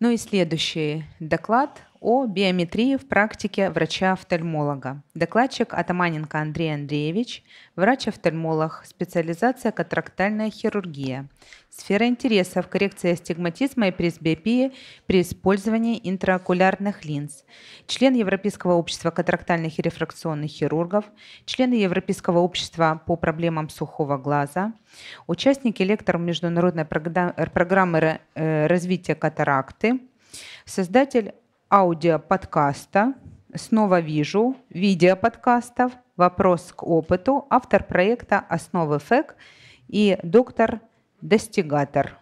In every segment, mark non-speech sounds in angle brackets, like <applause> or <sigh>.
Ну и следующий доклад о биометрии в практике врача-офтальмолога. Докладчик Атаманенко Андрей Андреевич, врач-офтальмолог, специализация контрактальная хирургия. Сфера интересов – коррекция астигматизма и пресбиопии при использовании интраокулярных линз. Член Европейского общества контрактальных и рефракционных хирургов, член Европейского общества по проблемам сухого глаза, участник и лектор международной программы э, развития катаракты, создатель аудиоподкаста «Снова вижу», видеоподкастов «Вопрос к опыту», автор проекта «Основы ФЭК» и доктор-достигатор.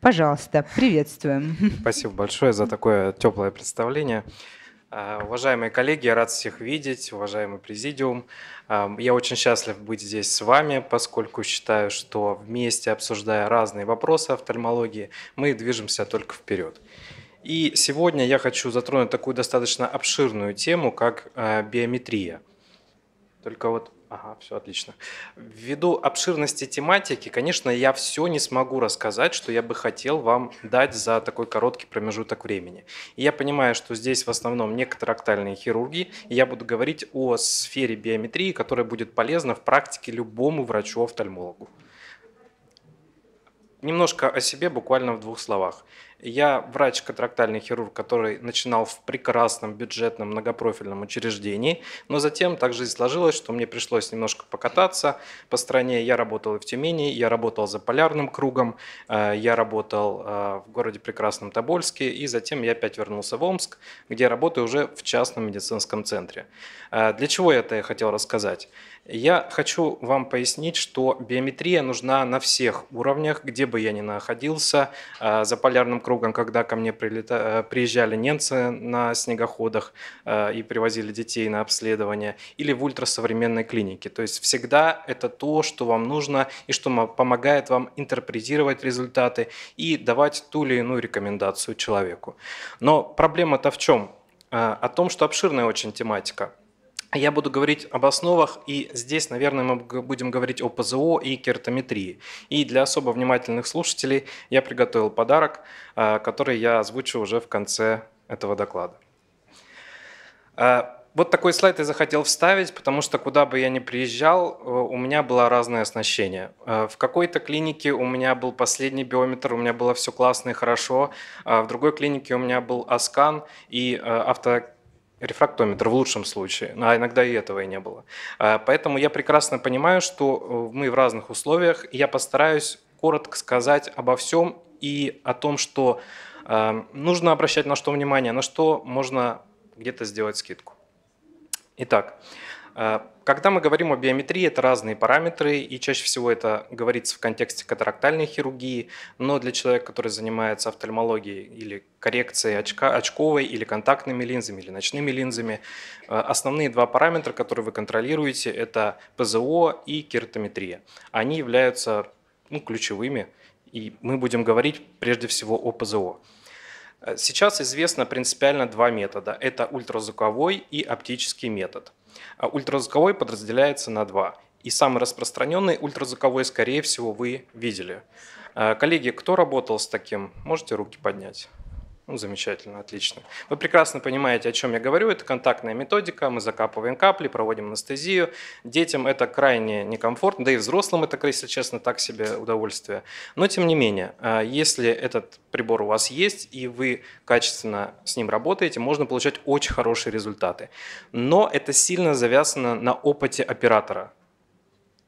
Пожалуйста, приветствуем. Спасибо большое за такое теплое представление. А, уважаемые коллеги, я рад всех видеть, уважаемый президиум. А, я очень счастлив быть здесь с вами, поскольку считаю, что вместе обсуждая разные вопросы офтальмологии, мы движемся только вперед. И сегодня я хочу затронуть такую достаточно обширную тему, как э, биометрия. Только вот Ага, все отлично. Ввиду обширности тематики, конечно, я все не смогу рассказать, что я бы хотел вам дать за такой короткий промежуток времени. И я понимаю, что здесь в основном некоторые катарактальные хирурги, и я буду говорить о сфере биометрии, которая будет полезна в практике любому врачу-офтальмологу. Немножко о себе буквально в двух словах. Я врач-контрактальный хирург, который начинал в прекрасном бюджетном многопрофильном учреждении, но затем также сложилось, что мне пришлось немножко покататься по стране. Я работал в Тюмени, я работал за Полярным кругом, э, я работал э, в городе прекрасном Тобольске, и затем я опять вернулся в Омск, где работаю уже в частном медицинском центре. Э, для чего это я хотел рассказать? Я хочу вам пояснить, что биометрия нужна на всех уровнях, где бы я ни находился, за Полярным кругом округам, когда ко мне прилета... Э, приезжали немцы на снегоходах э, и привозили детей на обследование, или в ультрасовременной клинике. То есть всегда это то, что вам нужно и что помогает вам интерпретировать результаты и давать ту или иную рекомендацию человеку. Но проблема-то в чем? Э, о том, что обширная очень тематика. Я буду говорить об основах, и здесь, наверное, мы будем говорить о ПЗО и кертометрии. И для особо внимательных слушателей я приготовил подарок, а, который я озвучу уже в конце этого доклада. А, вот такой слайд я захотел вставить, потому что куда бы я ни приезжал, э, у меня было разное оснащение. А, в какой-то клинике у меня был последний биометр, у меня было все классно и хорошо. В другой клинике у меня был Аскан и э, авто рефрактометр в лучшем случае, а иногда и этого и не было. А, поэтому я прекрасно понимаю, что э, мы в разных условиях, и я постараюсь коротко сказать обо всем и о том, что э, нужно обращать на что внимание, на что можно где-то сделать скидку. Итак, Э, когда мы говорим о биометрии, это разные параметры, и чаще всего это говорится в контексте катарактальной хирургии, но для человека, который занимается офтальмологией или коррекцией очка, очковой или контактными линзами или ночными линзами, э, основные два параметра, которые вы контролируете, это ПЗО и киртометрия. Они являются ну, ключевыми, и мы будем говорить прежде всего о ПЗО. Э, сейчас известно принципиально два метода. Это ультразвуковой и оптический метод – а ультразвуковой подразделяется на два. И самый распространенный ультразвуковой, скорее всего, вы видели. А, коллеги, кто работал с таким, можете руки поднять? Ну, замечательно, отлично. Вы прекрасно понимаете, о чем я говорю. Это контактная методика. Мы закапываем капли, проводим анестезию. Детям это крайне некомфортно, да и взрослым это, если честно, так себе удовольствие. Но тем не менее, а, если этот прибор у вас есть и вы качественно с ним работаете, можно получать очень хорошие результаты. Но это сильно завязано на опыте оператора.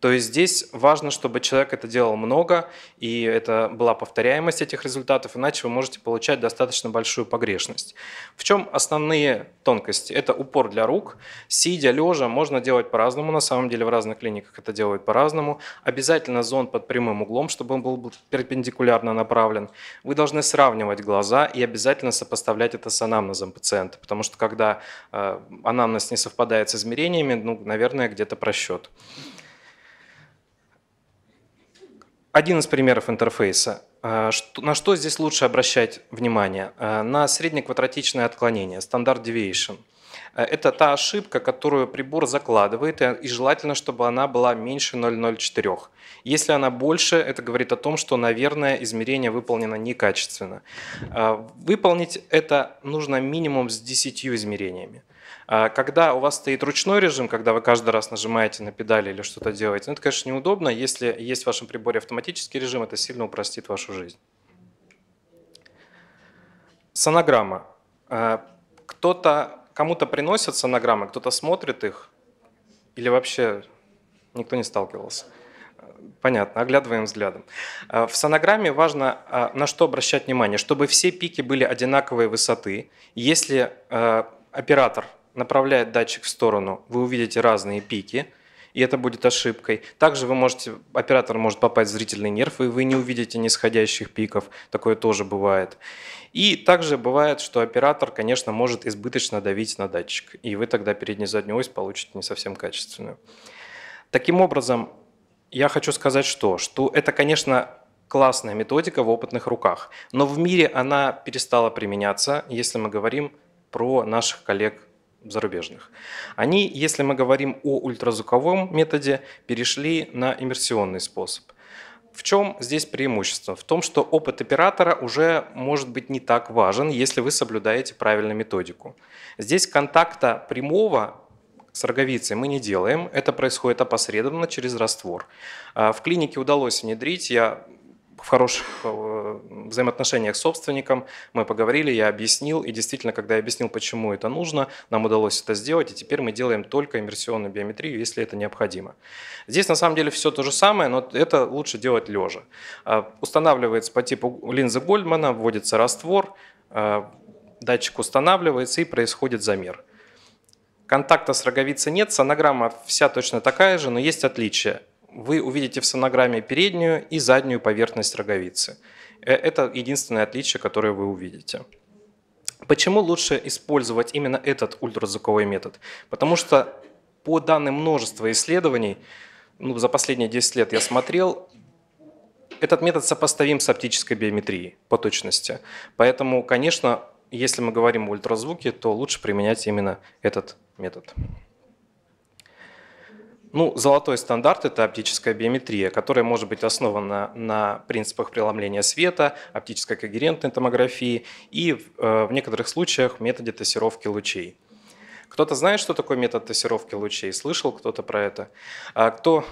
То есть здесь важно, чтобы человек это делал много, и это была повторяемость этих результатов, иначе вы можете получать достаточно большую погрешность. В чем основные тонкости? Это упор для рук. Сидя, лежа можно делать по-разному, на самом деле в разных клиниках это делают по-разному. Обязательно зон под прямым углом, чтобы он был перпендикулярно направлен. Вы должны сравнивать глаза и обязательно сопоставлять это с анамнезом пациента, потому что когда э, анамнез не совпадает с измерениями, ну, наверное, где-то просчет. Один из примеров интерфейса. А, на что здесь лучше обращать внимание? А, на среднеквадратичное отклонение, стандарт deviation. А, это та ошибка, которую прибор закладывает, и желательно, чтобы она была меньше 0,04. Если она больше, это говорит о том, что, наверное, измерение выполнено некачественно. Выполнить это нужно минимум с 10 измерениями. А когда у вас стоит ручной режим, когда вы каждый раз нажимаете на педали или что-то делаете, ну, это, конечно, неудобно. Если есть в вашем приборе автоматический режим, это сильно упростит вашу жизнь. Сонограмма. А кто-то, кому-то приносят сонограммы, кто-то смотрит их, или вообще никто не сталкивался? Понятно, оглядываем взглядом. А в сонограмме важно на что обращать внимание, чтобы все пики были одинаковой высоты. Если оператор направляет датчик в сторону, вы увидите разные пики, и это будет ошибкой. Также вы можете, оператор может попасть в зрительный нерв, и вы не увидите нисходящих пиков. Такое тоже бывает. И также бывает, что оператор, конечно, может избыточно давить на датчик, и вы тогда переднюю заднюю ось получите не совсем качественную. Таким образом, я хочу сказать что? Что это, конечно, классная методика в опытных руках, но в мире она перестала применяться, если мы говорим про наших коллег зарубежных. Они, если мы говорим о ультразвуковом методе, перешли на иммерсионный способ. В чем здесь преимущество? В том, что опыт оператора уже может быть не так важен, если вы соблюдаете правильную методику. Здесь контакта прямого с роговицей мы не делаем, это происходит опосредованно через раствор. А, в клинике удалось внедрить, я в хороших э, взаимоотношениях с собственником. Мы поговорили, я объяснил, и действительно, когда я объяснил, почему это нужно, нам удалось это сделать, и теперь мы делаем только иммерсионную биометрию, если это необходимо. Здесь на самом деле все то же самое, но это лучше делать лежа. Э, устанавливается по типу линзы Гольдмана, вводится раствор, э, датчик устанавливается и происходит замер. Контакта с роговицей нет, сонограмма вся точно такая же, но есть отличие вы увидите в сонограмме переднюю и заднюю поверхность роговицы. Э, это единственное отличие, которое вы увидите. Почему лучше использовать именно этот ультразвуковой метод? Потому что по данным множества исследований, ну, за последние 10 лет я смотрел, этот метод сопоставим с оптической биометрией по точности. Поэтому, конечно, если мы говорим о ультразвуке, то лучше применять именно этот метод. Ну, золотой стандарт – это оптическая биометрия, которая может быть основана на принципах преломления света, оптической когерентной томографии и э, в некоторых случаях методе трассировки лучей. Кто-то знает, что такое метод трассировки лучей? Слышал кто-то про это? А кто,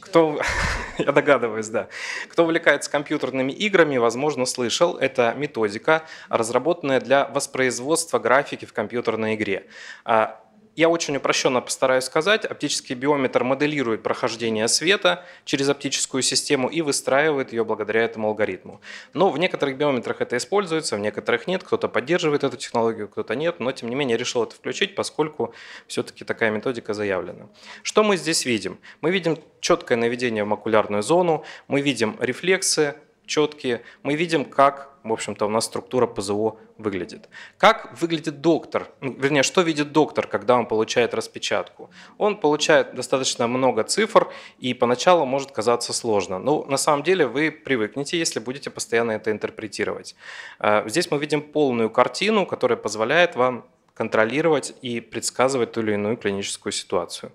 кто, <laughs> я догадываюсь, да. Кто увлекается компьютерными играми, возможно, слышал. Это методика, разработанная для воспроизводства графики в компьютерной игре. А я очень упрощенно постараюсь сказать. Оптический биометр моделирует прохождение света через оптическую систему и выстраивает ее благодаря этому алгоритму. Но в некоторых биометрах это используется, в некоторых нет. Кто-то поддерживает эту технологию, кто-то нет. Но, тем не менее, я решил это включить, поскольку все-таки такая методика заявлена. Что мы здесь видим? Мы видим четкое наведение в макулярную зону, мы видим рефлексы, четкие, мы видим, как, в общем-то, у нас структура ПЗО выглядит. Как выглядит доктор, ну, вернее, что видит доктор, когда он получает распечатку? Он получает достаточно много цифр, и поначалу может казаться сложно. Но ну, на самом деле вы привыкнете, если будете постоянно это интерпретировать. Э, здесь мы видим полную картину, которая позволяет вам контролировать и предсказывать ту или иную клиническую ситуацию.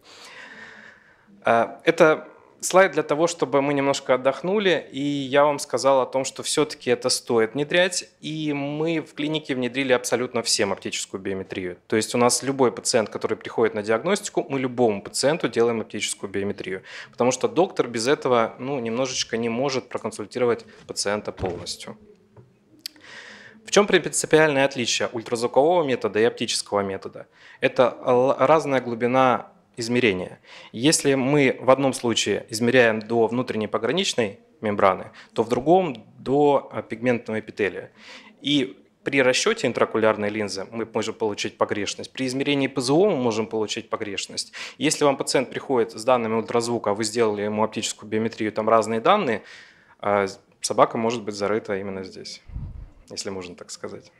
Э, это слайд для того, чтобы мы немножко отдохнули, и я вам сказал о том, что все-таки это стоит внедрять, и мы в клинике внедрили абсолютно всем оптическую биометрию. То есть у нас любой пациент, который приходит на диагностику, мы любому пациенту делаем оптическую биометрию, потому что доктор без этого ну, немножечко не может проконсультировать пациента полностью. В чем принципиальное отличие ультразвукового метода и оптического метода? Это разная глубина измерения. Если мы в одном случае измеряем до внутренней пограничной мембраны, то в другом до а, пигментного эпителия. И при расчете интракулярной линзы мы можем получить погрешность, при измерении ПЗО мы можем получить погрешность. Если вам пациент приходит с данными ультразвука, а вы сделали ему оптическую биометрию, там разные данные, а, собака может быть зарыта именно здесь, если можно так сказать.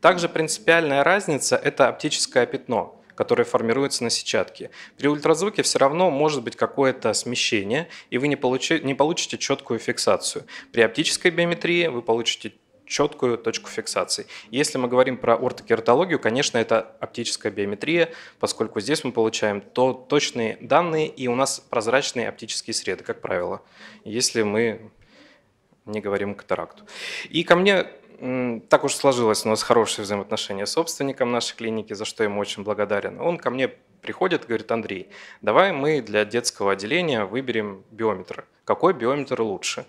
Также принципиальная разница – это оптическое пятно которые формируются на сетчатке. При ультразвуке все равно может быть какое-то смещение, и вы не, получи, не получите четкую фиксацию. При оптической биометрии вы получите четкую точку фиксации. Если мы говорим про ортокератологию, конечно, это оптическая биометрия, поскольку здесь мы получаем то точные данные, и у нас прозрачные оптические среды, как правило, если мы не говорим катаракту. И ко мне так уж сложилось у нас хорошие взаимоотношения с собственником нашей клиники, за что ему очень благодарен. Он ко мне приходит, говорит, Андрей, давай мы для детского отделения выберем биометр. Какой биометр лучше?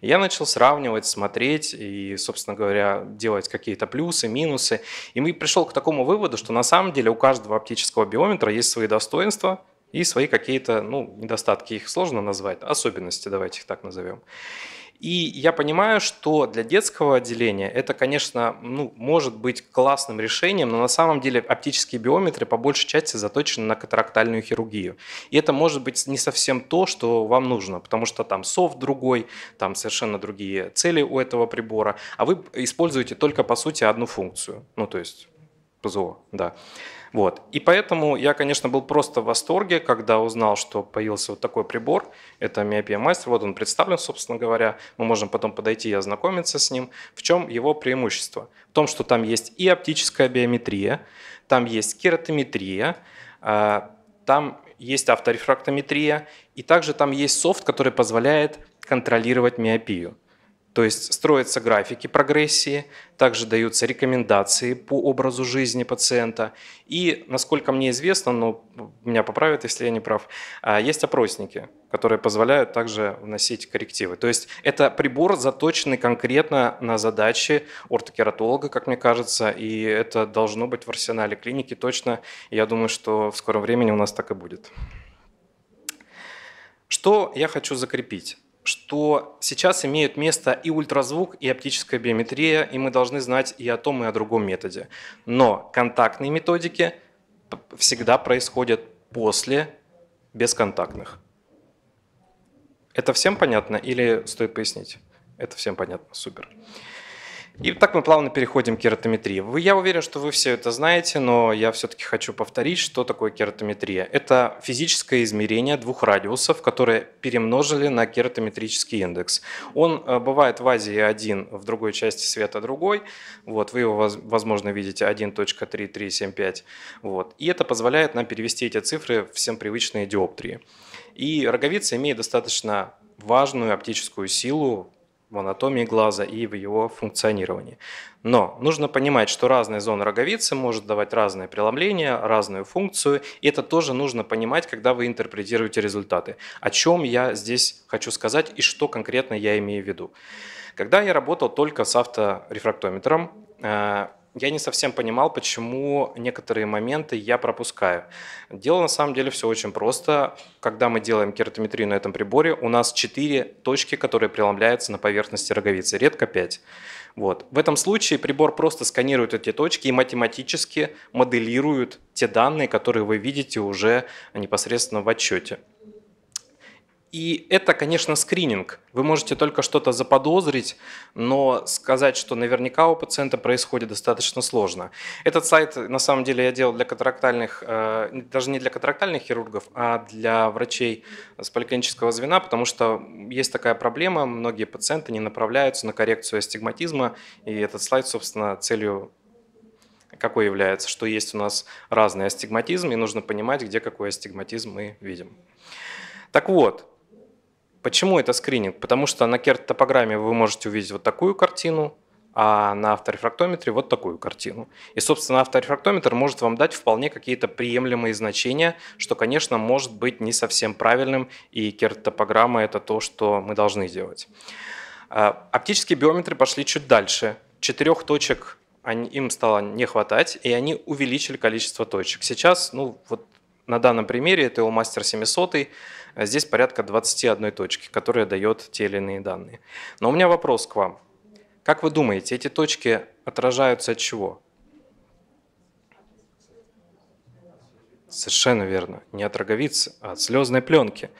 И я начал сравнивать, смотреть и, собственно говоря, делать какие-то плюсы, минусы. И мы пришел к такому выводу, что на самом деле у каждого оптического биометра есть свои достоинства, и свои какие-то ну, недостатки, их сложно назвать, особенности, давайте их так назовем. И я понимаю, что для детского отделения это, конечно, ну, может быть классным решением, но на самом деле оптические биометры по большей части заточены на катарактальную хирургию. И это может быть не совсем то, что вам нужно, потому что там софт другой, там совершенно другие цели у этого прибора, а вы используете только, по сути, одну функцию. Ну, то есть ПЗО, да. Вот. И поэтому я, конечно, был просто в восторге, когда узнал, что появился вот такой прибор. Это Myopia Master. Вот он представлен, собственно говоря. Мы можем потом подойти и ознакомиться с ним. В чем его преимущество? В том, что там есть и оптическая биометрия, там есть кератометрия, а, там есть авторефрактометрия, и также там есть софт, который позволяет контролировать миопию. То есть строятся графики прогрессии, также даются рекомендации по образу жизни пациента. И, насколько мне известно, но меня поправят, если я не прав, а, есть опросники, которые позволяют также вносить коррективы. То есть это прибор, заточенный конкретно на задачи ортокератолога, как мне кажется, и это должно быть в арсенале клиники точно. Я думаю, что в скором времени у нас так и будет. Что я хочу закрепить? что сейчас имеют место и ультразвук, и оптическая биометрия, и мы должны знать и о том, и о другом методе. Но контактные методики всегда происходят после бесконтактных. Это всем понятно или стоит пояснить? Это всем понятно, супер. И так мы плавно переходим к кератометрии. я уверен, что вы все это знаете, но я все-таки хочу повторить, что такое кератометрия. Это физическое измерение двух радиусов, которые перемножили на кератометрический индекс. Он э, бывает в Азии один, в другой части света другой. Вот, вы его, возможно, видите 1.3375. Вот. И это позволяет нам перевести эти цифры в всем привычные диоптрии. И роговица имеет достаточно важную оптическую силу в анатомии глаза и в его функционировании. Но нужно понимать, что разные зоны роговицы может давать разное преломление, разную функцию. И это тоже нужно понимать, когда вы интерпретируете результаты. О чем я здесь хочу сказать и что конкретно я имею в виду. Когда я работал только с авторефрактометром, э, я не совсем понимал, почему некоторые моменты я пропускаю. Дело на самом деле все очень просто. Когда мы делаем кератометрию на этом приборе, у нас 4 точки, которые преломляются на поверхности роговицы, редко 5. Вот. В этом случае прибор просто сканирует эти точки и математически моделирует те данные, которые вы видите уже непосредственно в отчете. И это, конечно, скрининг. Вы можете только что-то заподозрить, но сказать, что наверняка у пациента происходит, достаточно сложно. Этот сайт, на самом деле, я делал для катарактальных, э, даже не для катарактальных хирургов, а для врачей с поликлинического звена, потому что есть такая проблема, многие пациенты не направляются на коррекцию астигматизма, и этот слайд, собственно, целью какой является, что есть у нас разный астигматизм, и нужно понимать, где какой астигматизм мы видим. Так вот, Почему это скрининг? Потому что на керт-топограмме вы можете увидеть вот такую картину, а на авторефрактометре вот такую картину. И, собственно, авторефрактометр может вам дать вполне какие-то приемлемые значения, что, конечно, может быть не совсем правильным, и керт-топограмма – это то, что мы должны делать. А, оптические биометры пошли чуть дальше. Четырех точек им стало не хватать, и они увеличили количество точек. Сейчас, ну, вот на данном примере это его мастер 700, здесь порядка 21 точки, которая дает те или иные данные. Но у меня вопрос к вам. Как вы думаете, эти точки отражаются от чего? Совершенно верно. Не от роговицы, а от слезной пленки.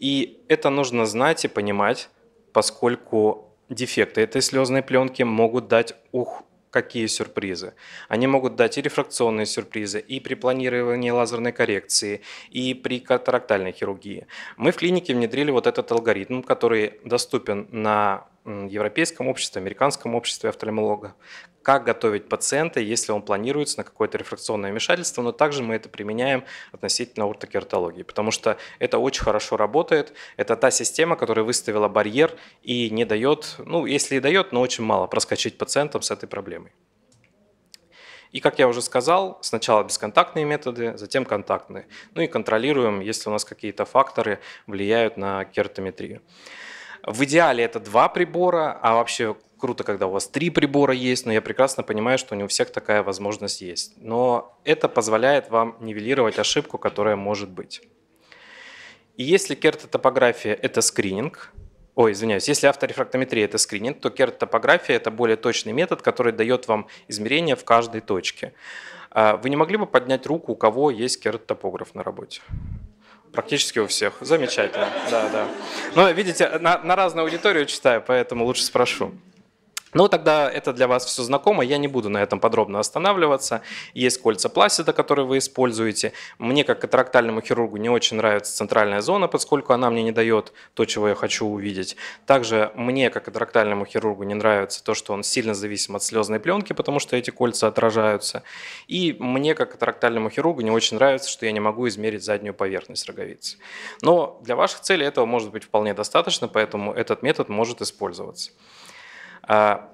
И это нужно знать и понимать, поскольку дефекты этой слезной пленки могут дать ух, какие сюрпризы. Они могут дать и рефракционные сюрпризы, и при планировании лазерной коррекции, и при катарактальной хирургии. Мы в клинике внедрили вот этот алгоритм, который доступен на европейском обществе, американском обществе офтальмолога. Как готовить пациента, если он планируется на какое-то рефракционное вмешательство, но также мы это применяем относительно ортокератологии, потому что это очень хорошо работает. Это та система, которая выставила барьер и не дает, ну, если и дает, но очень мало проскочить пациентам с этой проблемой. И, как я уже сказал, сначала бесконтактные методы, затем контактные. Ну и контролируем, если у нас какие-то факторы влияют на кератометрию. В идеале это два прибора, а вообще круто, когда у вас три прибора есть, но я прекрасно понимаю, что не у всех такая возможность есть. Но это позволяет вам нивелировать ошибку, которая может быть. И если керта-топография это скрининг, ой, извиняюсь, если авторефрактометрия – это скрининг, то керта-топография это более точный метод, который дает вам измерения в каждой точке. А вы не могли бы поднять руку, у кого есть керт на работе? Практически у всех. Замечательно. Да, да. Но видите, на, на разную аудиторию читаю, поэтому лучше спрошу. Ну, тогда это для вас все знакомо, я не буду на этом подробно останавливаться. Есть кольца пластида, которые вы используете. Мне, как катарактальному хирургу, не очень нравится центральная зона, поскольку она мне не дает то, чего я хочу увидеть. Также мне, как катарактальному хирургу, не нравится то, что он сильно зависим от слезной пленки, потому что эти кольца отражаются. И мне, как катарактальному хирургу, не очень нравится, что я не могу измерить заднюю поверхность роговицы. Но для ваших целей этого может быть вполне достаточно, поэтому этот метод может использоваться. А,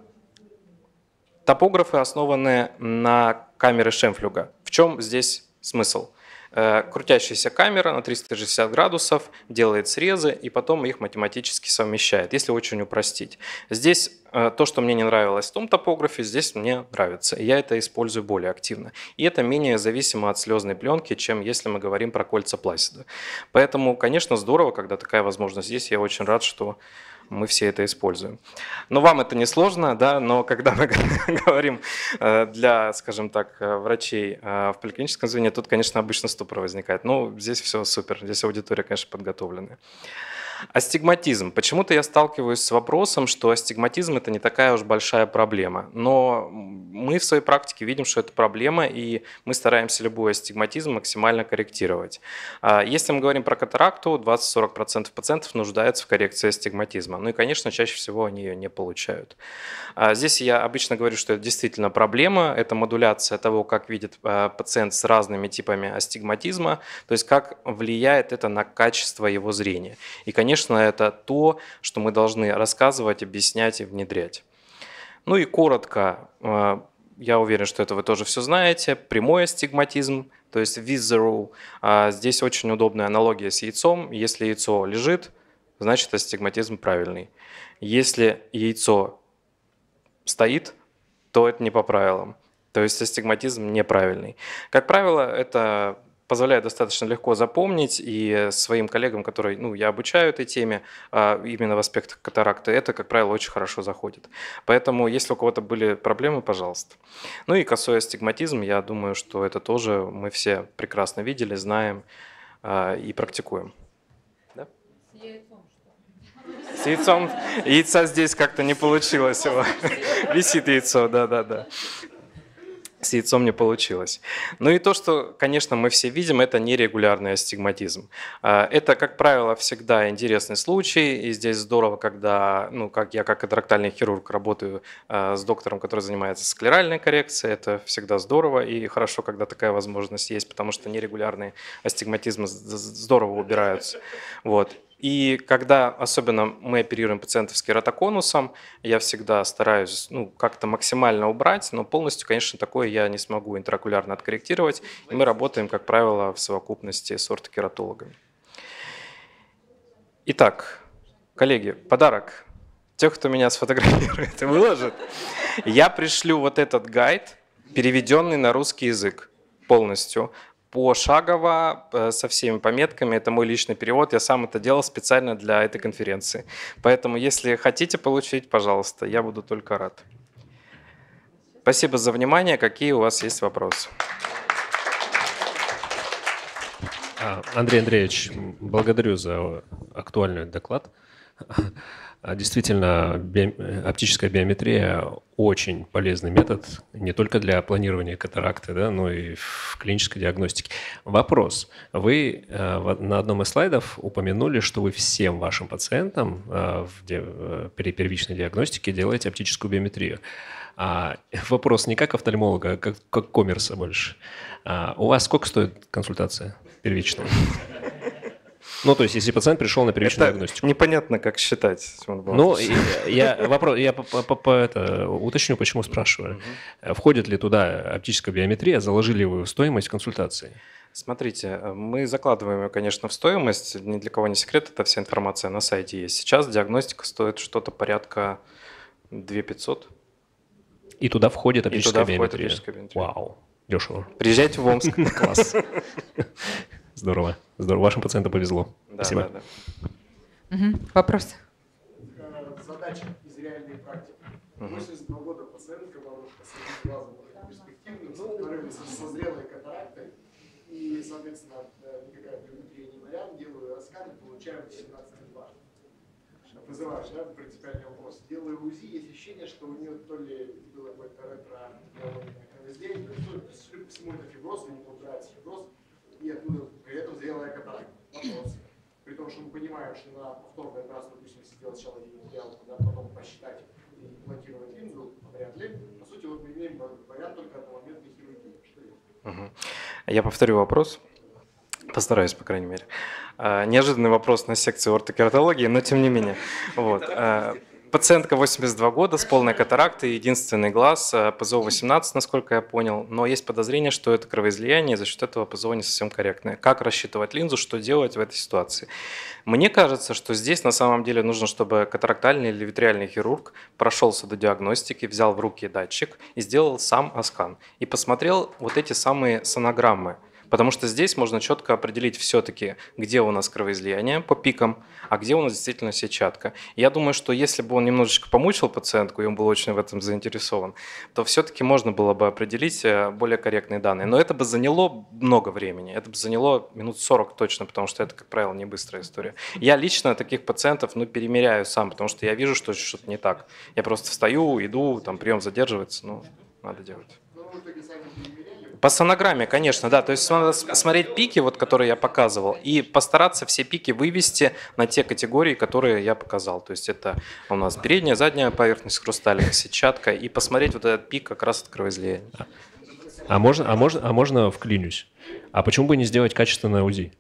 топографы основаны на камеры Шемфлюга. В чем здесь смысл? Э, крутящаяся камера на 360 градусов делает срезы и потом их математически совмещает, если очень упростить. Здесь э, то, что мне не нравилось в том топографе, здесь мне нравится. И я это использую более активно. И это менее зависимо от слезной пленки, чем если мы говорим про кольца Пласида. Поэтому, конечно, здорово, когда такая возможность есть. Я очень рад, что мы все это используем. Но вам это не сложно, да, но когда мы <laughs> говорим э, для, скажем так, э, врачей э, в поликлиническом звене, тут, конечно, обычно ступор возникает. Ну, здесь все супер, здесь аудитория, конечно, подготовленная. Астигматизм. Почему-то я сталкиваюсь с вопросом, что астигматизм – это не такая уж большая проблема. Но мы в своей практике видим, что это проблема, и мы стараемся любой астигматизм максимально корректировать. А, если мы говорим про катаракту, 20-40% пациентов нуждаются в коррекции астигматизма. Ну и, конечно, чаще всего они ее не получают. А, здесь я обычно говорю, что это действительно проблема. Это модуляция того, как видит а, пациент с разными типами астигматизма, то есть как влияет это на качество его зрения. И, конечно, конечно, это то, что мы должны рассказывать, объяснять и внедрять. Ну и коротко, э, я уверен, что это вы тоже все знаете, прямой астигматизм, то есть visceral. А, здесь очень удобная аналогия с яйцом. Если яйцо лежит, значит астигматизм правильный. Если яйцо стоит, то это не по правилам. То есть астигматизм неправильный. Как правило, это позволяет достаточно легко запомнить и своим коллегам, которые, ну, я обучаю этой теме, а, именно в аспектах катаракты, это, как правило, очень хорошо заходит. Поэтому, если у кого-то были проблемы, пожалуйста. Ну и косой стигматизм, я думаю, что это тоже мы все прекрасно видели, знаем а, и практикуем. Да? С яйцом. Яйца здесь как-то не получилось его. Висит яйцо, да-да-да с яйцом не получилось. Ну и то, что, конечно, мы все видим, это нерегулярный астигматизм. А, это, как правило, всегда интересный случай, и здесь здорово, когда, ну, как я как катарактальный хирург работаю а, с доктором, который занимается склеральной коррекцией, это всегда здорово и хорошо, когда такая возможность есть, потому что нерегулярные астигматизмы здорово убираются. Вот. И когда особенно мы оперируем пациентов с кератоконусом, я всегда стараюсь ну, как-то максимально убрать, но полностью, конечно, такое я не смогу интерокулярно откорректировать. И мы работаем, как правило, в совокупности с ортокератологами. Итак, коллеги, подарок тех, кто меня сфотографирует и выложит. Я пришлю вот этот гайд, переведенный на русский язык полностью пошагово э, со всеми пометками. Это мой личный перевод. Я сам это делал специально для этой конференции. Поэтому, если хотите получить, пожалуйста, я буду только рад. Спасибо за внимание. Какие у вас есть вопросы? А, Андрей Андреевич, благодарю за актуальный доклад. А действительно, оптическая биометрия очень полезный метод не только для планирования катаракты, да, но и в клинической диагностике. Вопрос. Вы э, на одном из слайдов упомянули, что вы всем вашим пациентам э, э, при первичной диагностике делаете оптическую биометрию. А, <laughs> вопрос не как офтальмолога, а как, как коммерса больше. А, у вас сколько стоит консультация первичная? Ну, то есть, если пациент пришел на первичную это диагностику. Непонятно, как считать. Ну, я вопрос, я по-это уточню, почему спрашиваю. Входит ли туда оптическая биометрия, заложили вы стоимость консультации? Смотрите, мы закладываем ее, конечно, в стоимость. Ни для кого не секрет, это вся информация на сайте есть. Сейчас диагностика стоит что-то порядка 2 500. И туда входит оптическая, и туда биометрия. входит оптическая биометрия. Вау, дешево. Приезжайте в Омск. <laughs> Класс. <laughs> Здорово. Здорово. Вашим пациентам повезло. Да, Спасибо. Да, да. Угу. Вопрос? Задача из реальной практики. 82 года пациентка, бабушка с одним глазом перспективным, со зрелой катарактой. И, соответственно, э, никакая биометрия не вариант, делаю асканы, получаю 17,2. Вызываешь, да, принципиальный вопрос. Делаю УЗИ, есть ощущение, что у нее то ли было какое-то ретро-кровоизделие, то есть всему ну, это фиброз, не получается фиброз, и оттуда ну, при этом зрелая катаракта. Вопрос. При том, что мы понимаем, что на повторный раз, допустим, если делать сначала материал, да, потом посчитать и имплантировать линзу, вряд ли. По сути, вот мы имеем вариант только одномоментной хирургии. Что Я повторю вопрос. Постараюсь, по крайней мере. А, неожиданный вопрос на секции ортокератологии, но тем не менее. Вот. А, Пациентка 82 года с полной катарактой, единственный глаз, э, ПЗО-18, насколько я понял. Но есть подозрение, что это кровоизлияние, и за счет этого ПЗО не совсем корректное. Как рассчитывать линзу, что делать в этой ситуации? Мне кажется, что здесь на самом деле нужно, чтобы катарактальный или витриальный хирург прошелся до диагностики, взял в руки датчик и сделал сам аскан. И посмотрел вот эти самые сонограммы – Потому что здесь можно четко определить все-таки, где у нас кровоизлияние по пикам, а где у нас действительно сетчатка. Я думаю, что если бы он немножечко помучил пациентку, и он был очень в этом заинтересован, то все-таки можно было бы определить э, более корректные данные. Но это бы заняло много времени. Это бы заняло минут 40 точно, потому что это, как правило, не быстрая история. Я лично таких пациентов ну, перемеряю сам, потому что я вижу, что что-то не так. Я просто встаю, иду, там прием задерживается, ну, надо делать. Ну, по сонограмме, конечно, да. То есть надо смотреть пики, вот, которые я показывал, и постараться все пики вывести на те категории, которые я показал. То есть это у нас передняя, задняя поверхность хрусталика, сетчатка, и посмотреть вот этот пик как раз от кровоизлияния. А, а можно, а можно, а можно вклинюсь? А почему бы не сделать качественное УЗИ?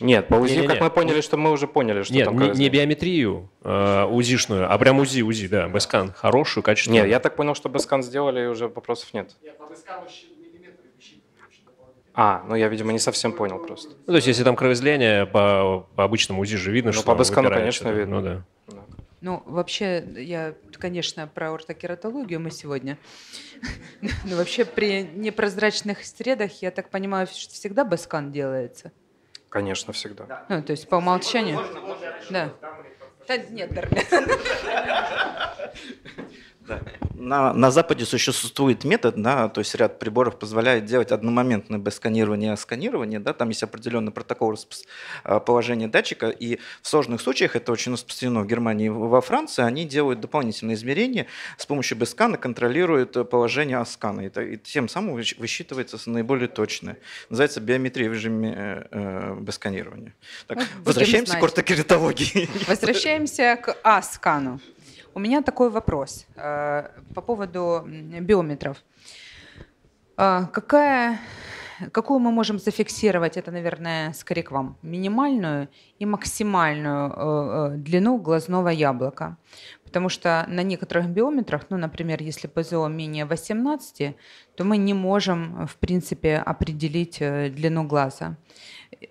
Нет, по УЗИ, не, как не. мы поняли, что мы уже поняли, что Нет, там не, не биометрию э, УЗИшную, а прям УЗИ, УЗИ, да, Бэскан, хорошую, качественную. Нет, я так понял, что Бэскан сделали, и уже вопросов нет. Я а, ну я, видимо, не совсем понял просто. Ну, то есть, если там кровоизлияние, по, по обычному УЗИ же видно, ну, что по БСКАНу, конечно, это. видно. Ну, да. Ну, вообще, я, конечно, про ортокератологию мы сегодня. Но вообще при непрозрачных средах, я так понимаю, всегда баскан делается? Конечно, всегда. Ну, то есть по умолчанию? Да. Да нет, Да. <laughs> на, на Западе существует метод, да, то есть ряд приборов позволяет делать одномоментное сканирование сканирование, да, там есть определенный протокол э, положения датчика, и в сложных случаях, это очень распространено в Германии и во Франции, они делают дополнительные измерения с помощью бескана контролируют э, положение скана, и, и тем самым высчитывается наиболее точное. Называется биометрия в режиме э, э бесканирования. Так, ну, вот возвращаемся к ортокеритологии. Возвращаемся к А-скану. У меня такой вопрос э, по поводу биометров. Э, какая, какую мы можем зафиксировать, это, наверное, скорее к вам, минимальную и максимальную э, длину глазного яблока? Потому что на некоторых биометрах, ну, например, если ПЗО менее 18, то мы не можем, в принципе, определить э, длину глаза.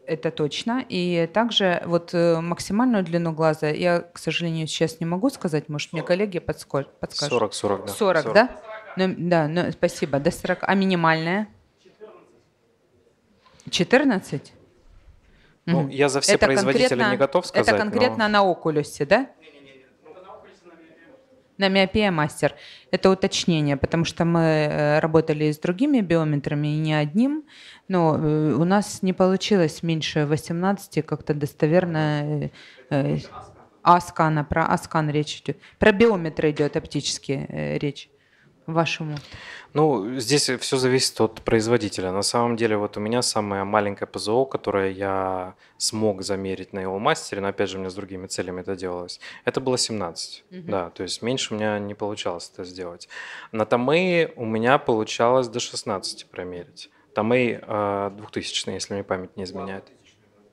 Это точно. И также вот э, максимальную длину глаза я, к сожалению, сейчас не могу сказать. Может, мне коллеги подскажут. 40, 40, да. 40, 40. да? 40. Ну, да, ну, спасибо. До 40. А минимальная? 14? Ну, я за все это производителя не готов сказать. Это конкретно но... на Окулюсе, да? На миопия мастер. Это уточнение, потому что мы э, работали с другими биометрами, и не одним. Но э, у нас не получилось меньше 18 как-то достоверно. Э, аскана, про Аскан речь идет. Про биометры идет оптически речь вашему? Ну, здесь все зависит от производителя. На самом деле, вот у меня самое маленькое ПЗО, которое я смог замерить на его мастере, но опять же, у меня с другими целями это делалось, это было 17. Угу. Да, то есть меньше у меня не получалось это сделать. На Томеи у меня получалось до 16 промерить. Томей э, 2000, если мне память не изменяет.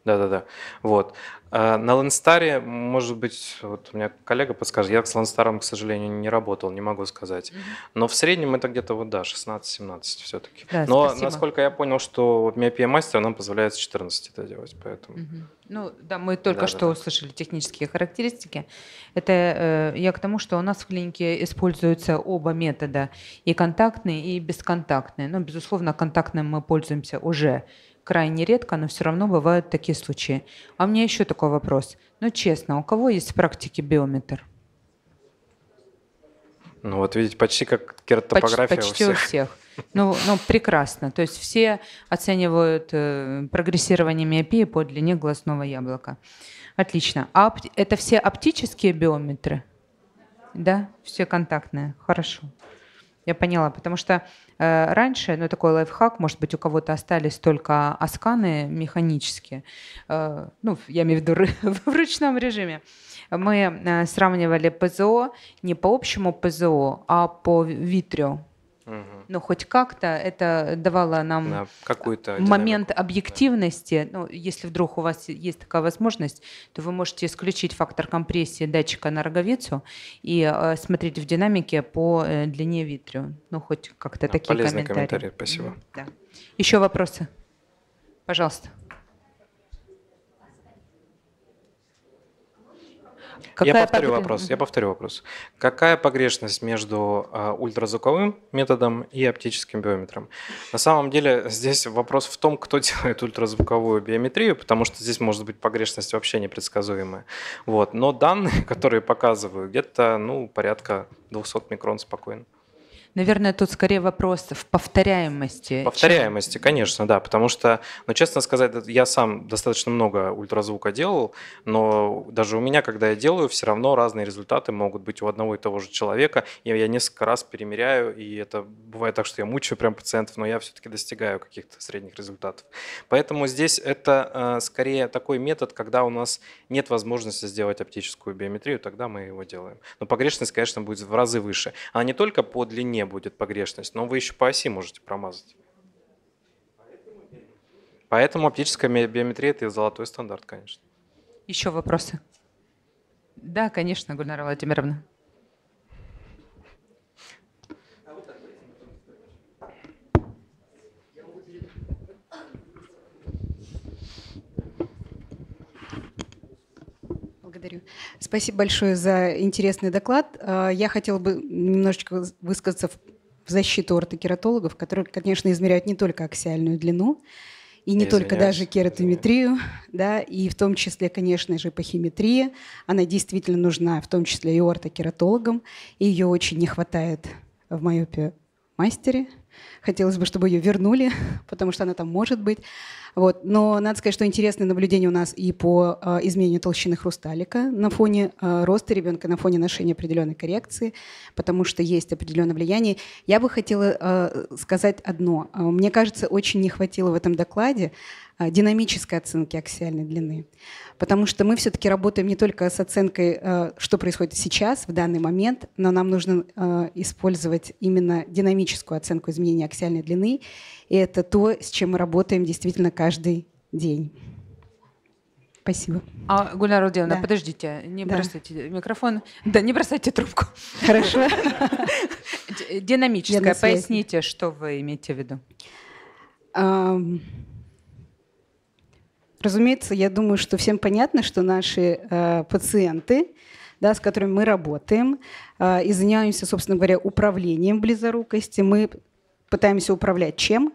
Да-да-да. Вот. А на ленстаре, может быть, вот у меня коллега подскажет, я с Ланстаром, к сожалению, не работал, не могу сказать. Но в среднем это где-то вот, да, 16-17 все-таки. Да, Но спасибо. насколько я понял, что Myopia мастер нам позволяет с 14 это делать, поэтому... Угу. Ну, да, мы только да, что да, да. технические характеристики. Это э, я к тому, что у нас в клинике используются оба метода, и контактные, и бесконтактные. Но, ну, безусловно, контактным мы пользуемся уже крайне редко, но все равно бывают такие случаи. А у меня еще такой вопрос. Ну, честно, а у кого есть в практике биометр? Ну, вот видите, почти как кертопография Поч- почти у всех. У всех. Ну, ну, прекрасно. То есть все оценивают э, прогрессирование миопии по длине глазного яблока. Отлично. А оп- это все оптические биометры? Да? Все контактные? Хорошо. Я поняла, потому что э, раньше, ну такой лайфхак, может быть, у кого-то остались только асканы механические, э, ну я имею в виду <laughs> в ручном режиме. Мы э, сравнивали ПЗО не по общему ПЗО, а по витрю Угу. Но хоть как-то это давало нам какой-то э, момент динамику. объективности. Да. Ну, если вдруг у вас есть такая возможность, то вы можете исключить фактор компрессии датчика на роговицу и э, смотреть в динамике по э, длине витрю. Ну, хоть как-то да, такие полезный комментарии. комментарий, спасибо. Да. Еще вопросы? Пожалуйста. Какая я повторю погр... вопрос. Я повторю вопрос. Какая погрешность между а, ультразвуковым методом и оптическим биометром? На самом деле здесь вопрос в том, кто <laughs> делает ультразвуковую биометрию, потому что здесь может быть погрешность вообще непредсказуемая. Вот. Но данные, <laughs> которые показываю, где-то ну, порядка 200 микрон спокойно наверное, тут скорее вопрос в повторяемости. Повторяемости, чем... конечно, да, потому что, ну, честно сказать, я сам достаточно много ультразвука делал, но даже у меня, когда я делаю, все равно разные результаты могут быть у одного и того же человека. Я, я несколько раз перемеряю, и это бывает так, что я мучаю прям пациентов, но я все-таки достигаю каких-то средних результатов. Поэтому здесь это э, скорее такой метод, когда у нас нет возможности сделать оптическую биометрию, тогда мы его делаем. Но погрешность, конечно, будет в разы выше. А не только по длине будет погрешность, но вы еще по оси можете промазать. Поэтому оптическая биометрия – это золотой стандарт, конечно. Еще вопросы? Да, конечно, Гульнара Владимировна. Благодарю. Спасибо большое за интересный доклад. А, я хотела бы немножечко высказаться в защиту ортокератологов, которые, конечно, измеряют не только аксиальную длину, и не Я только даже кератометрию, да, и в том числе, конечно же, пахиметрия. Она действительно нужна, в том числе и ортокератологам, и ее очень не хватает в майопе мастере. Хотелось бы, чтобы ее вернули, <laughs> потому что она там может быть. Вот. Но надо сказать, что интересные наблюдения у нас и по э, изменению толщины хрусталика на фоне э, роста ребенка, на фоне ношения определенной коррекции, потому что есть определенное влияние. Я бы хотела э, сказать одно. Мне кажется, очень не хватило в этом докладе Э, динамической оценки аксиальной длины. Потому что мы все-таки работаем не только с оценкой, э, что происходит сейчас, в данный момент, но нам нужно э, использовать именно динамическую оценку изменения аксиальной длины. И это то, с чем мы работаем действительно каждый день. Спасибо. А, Гульнара Рудевна, да. подождите, не да. бросайте микрофон. Да, не бросайте трубку. Хорошо. <laughs> Динамическая. Поясните, что вы имеете в виду. Разумеется, я думаю, что всем понятно, что наши э, пациенты, да, с которыми мы работаем э, и занимаемся, собственно говоря, управлением близорукости, мы пытаемся управлять чем?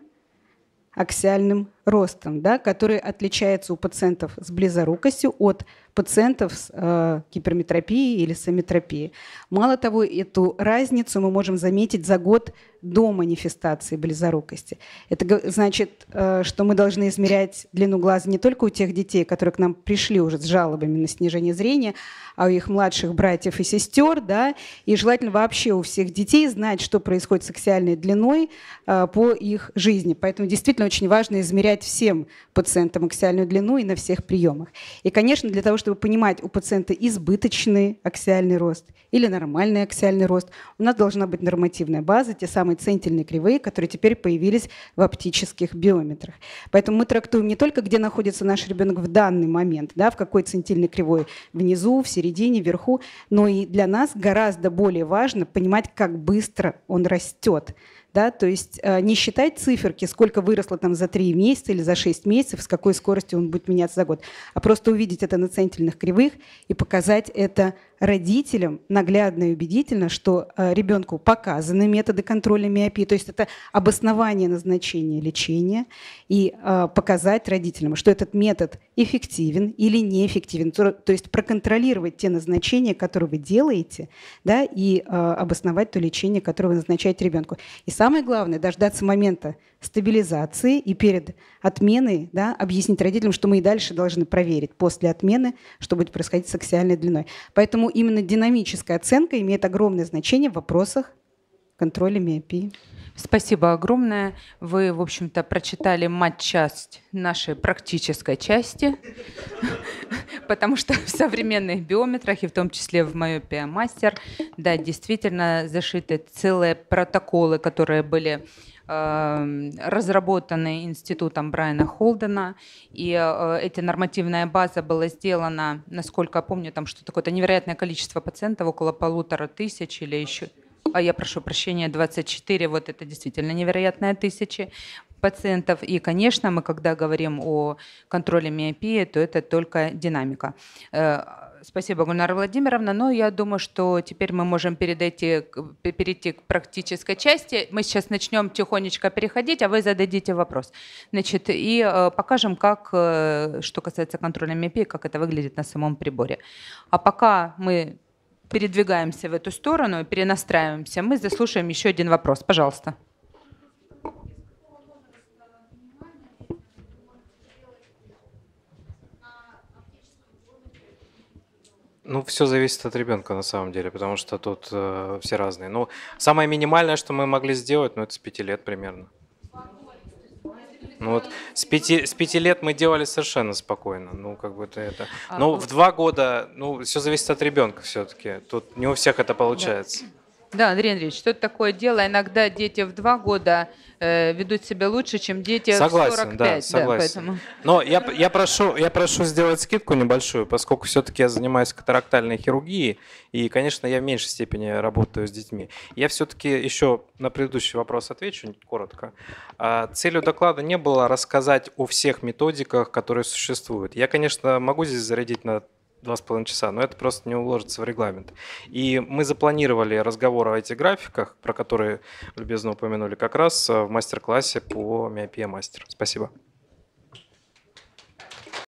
Аксиальным ростом, да, который отличается у пациентов с близорукостью от пациентов с э, гиперметропией или сомитропией. Мало того, эту разницу мы можем заметить за год до манифестации близорукости. Это значит, э, что мы должны измерять длину глаза не только у тех детей, которые к нам пришли уже с жалобами на снижение зрения, а у их младших братьев и сестер, да, и желательно вообще у всех детей знать, что происходит с аксиальной длиной э, по их жизни. Поэтому действительно очень важно измерять применяет всем пациентам аксиальную длину и на всех приемах. И, конечно, для того, чтобы понимать, у пациента избыточный аксиальный рост или нормальный аксиальный рост, у нас должна быть нормативная база, те самые центильные кривые, которые теперь появились в оптических биометрах. Поэтому мы трактуем не только, где находится наш ребенок в данный момент, да, в какой центильной кривой, внизу, в середине, вверху, но и для нас гораздо более важно понимать, как быстро он растет да, то есть э, не считать циферки, сколько выросло там за 3 месяца или за 6 месяцев, с какой скоростью он будет меняться за год, а просто увидеть это на центральных кривых и показать это родителям наглядно и убедительно, что э, ребенку показаны методы контроля миопии, то есть это обоснование назначения лечения, и э, показать родителям, что этот метод эффективен или неэффективен. То, есть проконтролировать те назначения, которые вы делаете, да, и э, обосновать то лечение, которое вы назначаете ребенку. И самое главное, дождаться момента стабилизации и перед отменой да, объяснить родителям, что мы и дальше должны проверить после отмены, что будет происходить с аксиальной длиной. Поэтому именно динамическая оценка имеет огромное значение в вопросах контроля миопии. Спасибо огромное. Вы, в общем-то, прочитали мать-часть нашей практической части, <laughs> потому что в современных биометрах, и в том числе в мою пиомастер, да, действительно зашиты целые протоколы, которые были эм, разработаны институтом Брайана Холдена, и э, эта нормативная база была сделана, насколько я помню, там что-то такое-то невероятное количество пациентов, около полутора тысяч или еще а я прошу прощения, 24, вот это действительно невероятная тысяча пациентов. И, конечно, мы когда говорим о контроле миопии, то это только динамика. Э, спасибо, Гульнара Владимировна. Но я думаю, что теперь мы можем перейти, перейти к практической части. Мы сейчас начнем тихонечко переходить, а вы зададите вопрос. Значит, и э, покажем, как, э, что касается контроля миопии, как это выглядит на самом приборе. А пока мы передвигаемся в эту сторону и перенастраиваемся. Мы заслушаем еще один вопрос. Пожалуйста. Ну, все зависит от ребенка на самом деле, потому что тут э, все разные. Ну, самое минимальное, что мы могли сделать, ну, это с пяти лет примерно. Ну вот с пяти, с пяти лет мы делали совершенно спокойно, ну как бы это это. Но а, ну, в два года, ну все зависит от ребенка все-таки. Тут не у всех это получается. Да. Да, Андрей Андреевич, что это такое дело. Иногда дети в два года э, ведут себя лучше, чем дети согласен, в 45. Да, согласен. Да, поэтому... Но я, я, прошу, я прошу сделать скидку небольшую, поскольку все-таки я занимаюсь катарактальной хирургией, и, конечно, я в меньшей степени работаю с детьми. Я все-таки еще на предыдущий вопрос отвечу коротко. А, целью доклада не было рассказать о всех методиках, которые существуют. Я, конечно, могу здесь зарядить на два с половиной часа, но это просто не уложится в регламент. И мы запланировали разговор о этих графиках, про которые любезно упомянули как раз э, в мастер-классе по миопия мастер. Спасибо.